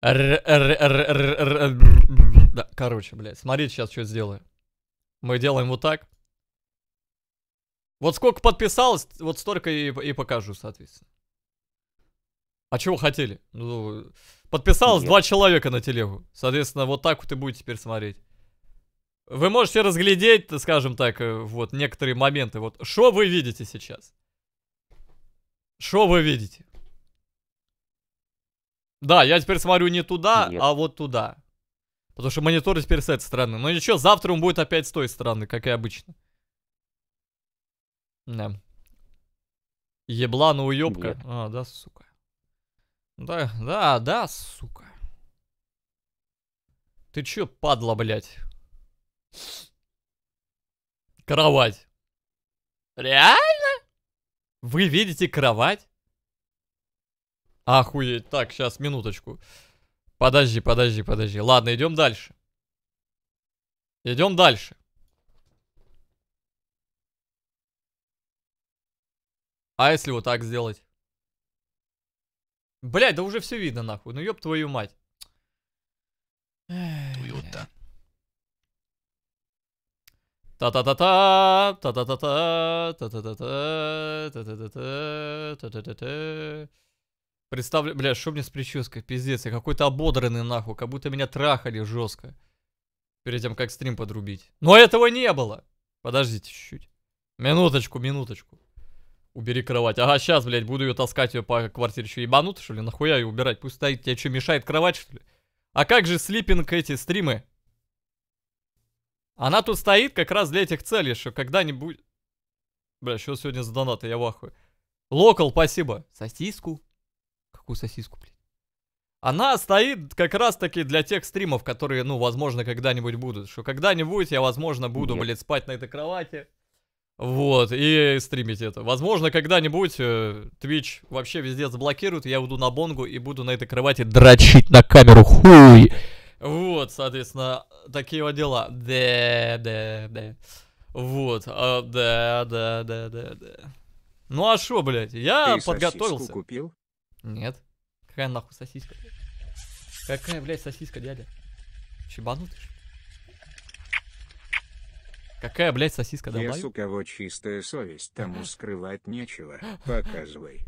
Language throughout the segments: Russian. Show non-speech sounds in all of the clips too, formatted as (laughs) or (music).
Да, короче, блядь, смотрите сейчас, что сделаю. Мы делаем вот так. Вот сколько подписалось, вот столько и, и покажу, соответственно. А чего хотели? Ну, подписалось Нет. два человека на телегу. Соответственно, вот так вот и будете теперь смотреть. Вы можете разглядеть, скажем так, э, вот некоторые моменты. Вот что вы видите сейчас? Что вы видите? Да, я теперь смотрю не туда, Нет. а вот туда. Потому что монитор теперь с этой стороны. Но ничего, завтра он будет опять с той стороны, как и обычно. Да. Ебла на уебка. А, да, сука. Да, да, да, сука. Ты чё, падла, блядь? Кровать. Реально? Вы видите кровать? Охуеть. Так, сейчас, минуточку. Подожди, подожди, подожди. Ладно, идем дальше. Идем дальше. А если вот так сделать? Блять, да уже все видно, нахуй. Ну ёб твою мать. Уютно. Та-та-та-та, та-та-та-та, та-та-та-та, та-та-та-та, та-та-та-та. Представляю, бля, что мне с прической, пиздец, я какой-то ободранный нахуй, как будто меня трахали жестко. Перед тем, как стрим подрубить. Но этого не было! Подождите чуть-чуть. Минуточку, минуточку. Убери кровать. Ага, сейчас, блядь, буду ее таскать ее по квартире. Что, ебанут, что ли? Нахуя ее убирать? Пусть стоит. Тебе что, мешает кровать, что ли? А как же слипинг эти стримы? Она тут стоит как раз для этих целей, что когда-нибудь... Бля, что сегодня за донаты, я в ахуе. Локал, спасибо. Сосиску какую сосиску, блядь. Она стоит как раз-таки для тех стримов, которые, ну, возможно, когда-нибудь будут. Что когда-нибудь я, возможно, буду, Нет. блядь, спать на этой кровати. Вот, и стримить это. Возможно, когда-нибудь э, Twitch вообще везде заблокируют, я уйду на бонгу и буду на этой кровати дрочить на камеру. Хуй! Вот, соответственно, такие вот дела. Да, да, да. Вот, а, да, да, да, да, да. Ну а что, блядь, я Ты подготовился. купил? Нет. Какая нахуй сосиска? Какая, блядь, сосиска, дядя? Чебанутый ж? Какая, блядь, сосиска, давай? Если у кого чистая совесть, тому скрывать нечего. Показывай.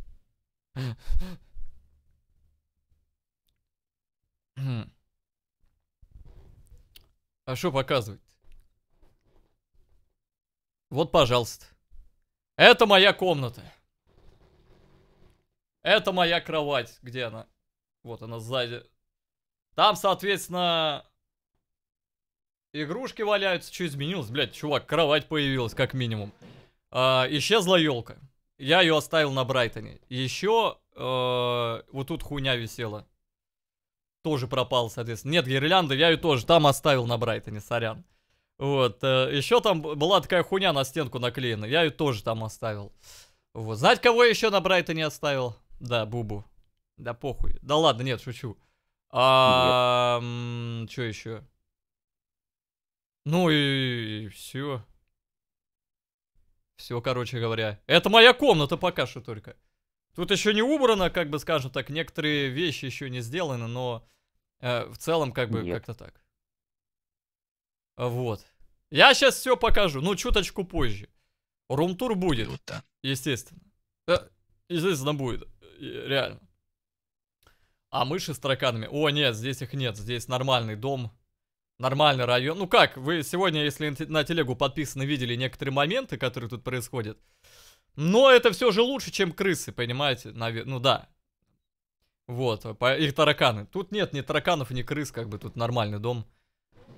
А что показывает? Вот, пожалуйста. Это моя комната. Это моя кровать. Где она? Вот она сзади. Там, соответственно, игрушки валяются. Что изменилось? Блядь, чувак, кровать появилась, как минимум. А, исчезла елка. Я ее оставил на Брайтоне. Еще э, вот тут хуйня висела. Тоже пропал, соответственно. Нет, гирлянды я ее тоже там оставил на Брайтоне, сорян. Вот. Э, еще там была такая хуйня на стенку наклеена. Я ее тоже там оставил. Вот. Знать, кого еще на Брайтоне оставил? Да, Бубу. Да похуй. Да ладно, нет, шучу. А, что еще? Ну и, и все. Все, короче говоря. Это моя комната пока что только. Тут еще не убрано, как бы скажем так, некоторые вещи еще не сделаны, но э, в целом как бы как-то так. Вот. Я сейчас все покажу, ну чуточку позже. Румтур будет, естественно. Э, естественно будет реально. А мыши с тараканами. О, нет, здесь их нет. Здесь нормальный дом. Нормальный район. Ну как, вы сегодня, если на телегу подписаны, видели некоторые моменты, которые тут происходят. Но это все же лучше, чем крысы, понимаете? Навер... Ну да. Вот, по... их тараканы. Тут нет ни тараканов, ни крыс, как бы тут нормальный дом.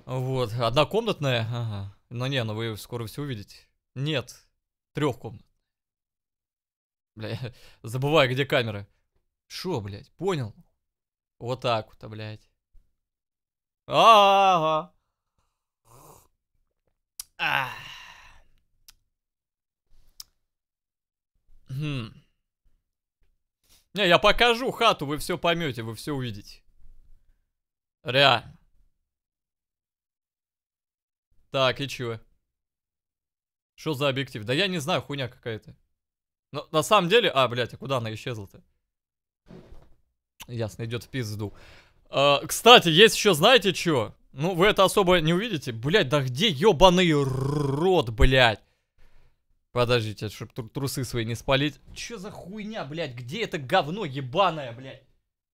Вот, однокомнатная. Ага. Но не, ну вы скоро все увидите. Нет, трех комнат. Бля, (laughs) забываю, где камеры. Шо, блядь, понял? Вот так вот, а, блядь. А, -а, -а. а, -а. Хм. Не, я покажу хату, вы все поймете, вы все увидите. Реально. Так, и чё? Что за объектив? Да я не знаю, хуйня какая-то. Но на самом деле... А, блядь, а куда она исчезла-то? Ясно, идет в пизду. А, кстати, есть еще, знаете что? Ну, вы это особо не увидите. Блядь, да где ебаный рот, блядь? Подождите, чтобы тру трусы свои не спалить. Че за хуйня, блядь? Где это говно ебаное, блядь?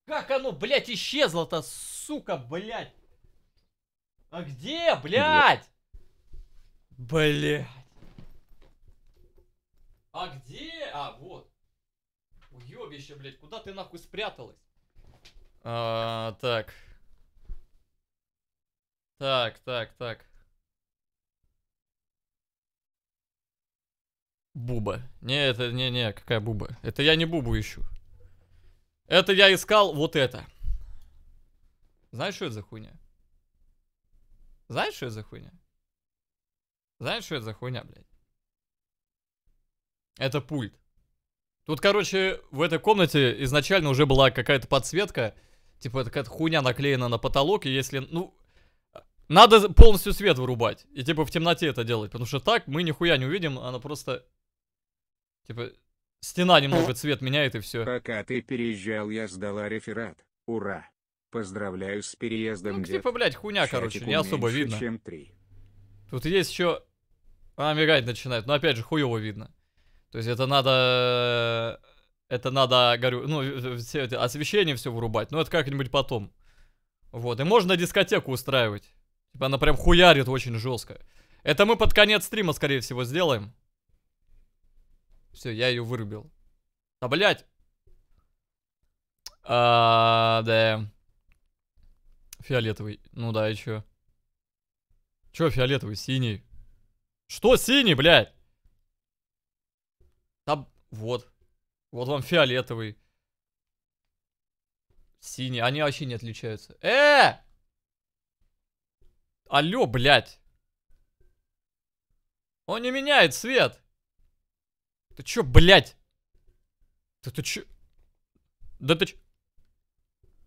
Как оно, блядь, исчезло-то, сука, блядь? А где, блядь? Блядь. А, вот. Уебище, блядь, куда ты нахуй спряталась? А, так. Так, так, так. Буба. Не, это не, не, какая Буба? Это я не Бубу ищу. Это я искал вот это. Знаешь, что это за хуйня? Знаешь, что это за хуйня? Знаешь, что это за хуйня, блядь? Это пульт. Тут, короче, в этой комнате изначально уже была какая-то подсветка. Типа, какая-то хуйня наклеена на потолок, и если, ну... Надо полностью свет вырубать. И, типа, в темноте это делать. Потому что так мы нихуя не увидим, она просто... Типа, стена немного цвет меняет, и все. Пока ты переезжал, я сдала реферат. Ура. Поздравляю с переездом, Ну, типа, блядь, хуйня, Шатик короче, не особо видно. чем 3. Тут есть еще... Она мигать начинает, но опять же, хуево видно. То есть это надо... Э, это надо, говорю, ну, все это освещение все вырубать, но ну, это как-нибудь потом. Вот, и можно дискотеку устраивать. Типа она прям хуярит очень жестко. Это мы под конец стрима, скорее всего, сделаем. Все, я ее вырубил. Да, блядь! А, да. Фиолетовый. Ну да, и чё? Чё фиолетовый? Синий. Что синий, блядь? Там, вот. Вот вам фиолетовый. Синий. Они вообще не отличаются. Э! Алло, блядь. Он не меняет цвет. Ты чё, блядь? Да ты чё? Да ты чё?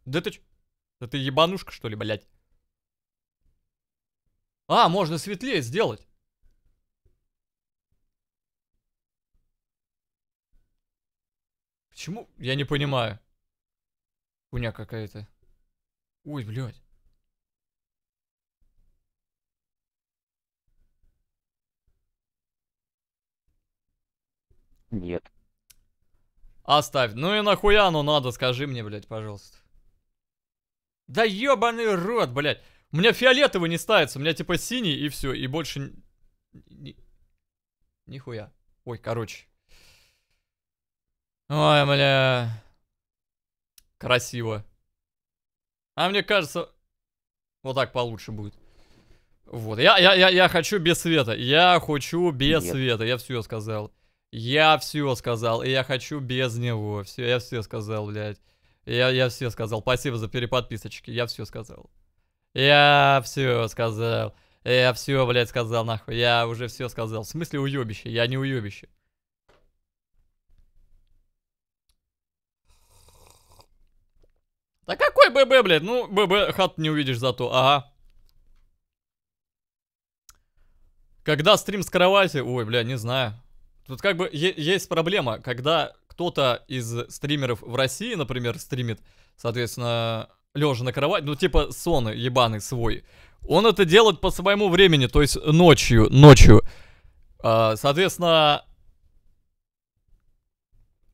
Да ты чё? Да ты ебанушка, что ли, блядь? А, можно светлее сделать. Почему? Я не понимаю. Хуйня какая-то. Ой, блядь. Нет. Оставь. Ну и нахуя оно надо, скажи мне, блядь, пожалуйста. Да ебаный рот, блядь. У меня фиолетовый не ставится, у меня типа синий и все, и больше... Нихуя. Ой, короче. Ой, бля. Красиво. А мне кажется, вот так получше будет. Вот, я, я, я, я хочу без света. Я хочу без Нет. света. Я все сказал. Я все сказал. И я хочу без него. Все, я все сказал, блядь. Я, я все сказал. Спасибо за переподписочки. Я все сказал. Я все сказал. Я все, блядь, сказал, нахуй. Я уже все сказал. В смысле уебище? Я не уебище. Да какой ББ, блядь? Ну, ББ хат не увидишь зато, ага. Когда стрим с кровати... Ой, бля, не знаю. Тут как бы есть проблема, когда кто-то из стримеров в России, например, стримит, соответственно, лежа на кровати, ну типа сон ебаный свой. Он это делает по своему времени, то есть ночью, ночью. А, соответственно,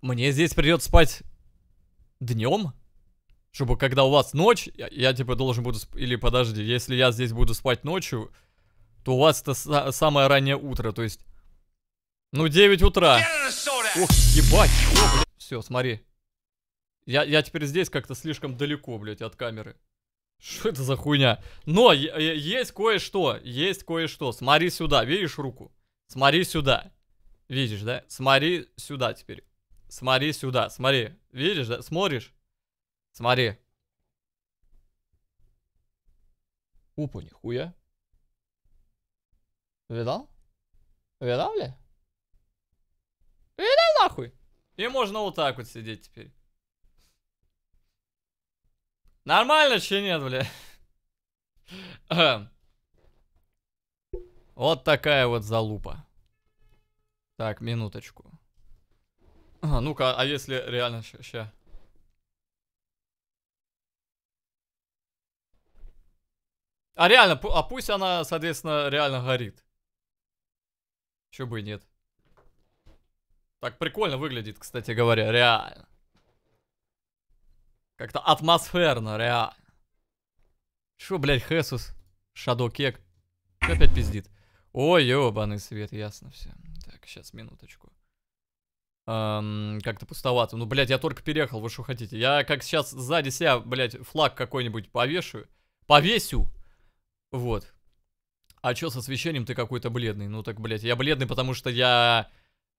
мне здесь придется спать днем. Чтобы когда у вас ночь, я, я типа должен буду... Сп... Или подожди, если я здесь буду спать ночью, то у вас это са самое раннее утро, то есть... Ну, 9 утра. Ох, ебать. О, Все, смотри. Я, я теперь здесь как-то слишком далеко, блядь, от камеры. Что это за хуйня? Но есть кое-что, есть кое-что. Смотри сюда, видишь руку? Смотри сюда. Видишь, да? Смотри сюда теперь. Смотри сюда, смотри. Видишь, да? Смотришь? Смотри. Опа, нихуя. Видал? Видал ли? Видал нахуй? И можно вот так вот сидеть теперь. Нормально че нет, бля? Эм. вот такая вот залупа. Так, минуточку. А, ну-ка, а если реально ща... А реально, а пусть она, соответственно, реально горит. Чё бы и нет. Так прикольно выглядит, кстати говоря, реально. Как-то атмосферно, реально. Чё, блядь, Хесус? Шадо Кек. опять пиздит? Ой, ёбаный свет, ясно все. Так, сейчас, минуточку. Эм, как-то пустовато. Ну, блядь, я только переехал, вы что хотите? Я как сейчас сзади себя, блядь, флаг какой-нибудь повешу. Повесю! Вот. А чё с освещением ты какой-то бледный? Ну так, блядь, я бледный, потому что я...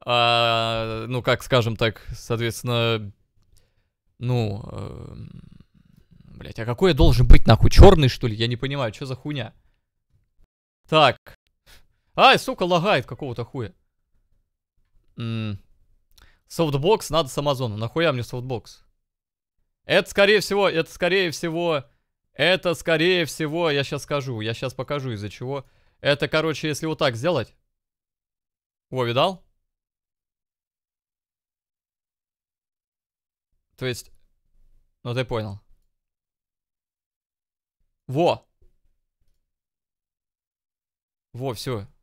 Э, ну, как скажем так, соответственно... Ну... Э, блядь, а какой я должен быть, нахуй? черный что ли? Я не понимаю, что за хуйня? Так. Ай, сука, лагает какого-то хуя. М Софтбокс надо с Амазона. Нахуя мне софтбокс? Это, скорее всего, это, скорее всего, это, скорее всего, я сейчас скажу, я сейчас покажу из-за чего. Это, короче, если вот так сделать. Во, видал? То есть, ну ты понял. Во! Во, все.